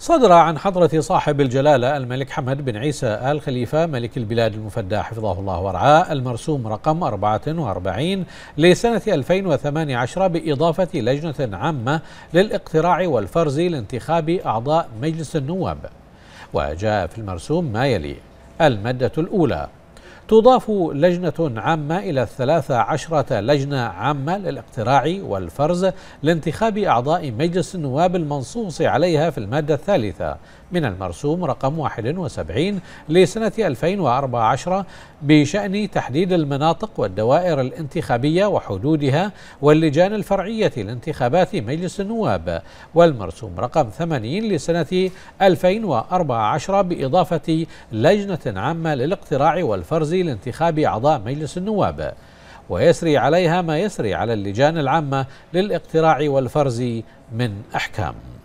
صدر عن حضرة صاحب الجلالة الملك حمد بن عيسى آل خليفة ملك البلاد المفدى حفظه الله ورعاه المرسوم رقم 44 لسنة 2018 بإضافة لجنة عامة للاقتراع والفرز لانتخاب أعضاء مجلس النواب وجاء في المرسوم ما يلي المادة الأولى تضاف لجنة عامة إلى الثلاثة عشرة لجنة عامة للاقتراع والفرز لانتخاب أعضاء مجلس النواب المنصوص عليها في المادة الثالثة من المرسوم رقم 71 لسنة 2014 بشأن تحديد المناطق والدوائر الانتخابية وحدودها واللجان الفرعية لانتخابات مجلس النواب والمرسوم رقم 80 لسنة 2014 بإضافة لجنة عامة للاقتراع والفرز لانتخاب أعضاء مجلس النواب ويسري عليها ما يسري على اللجان العامة للاقتراع والفرز من أحكام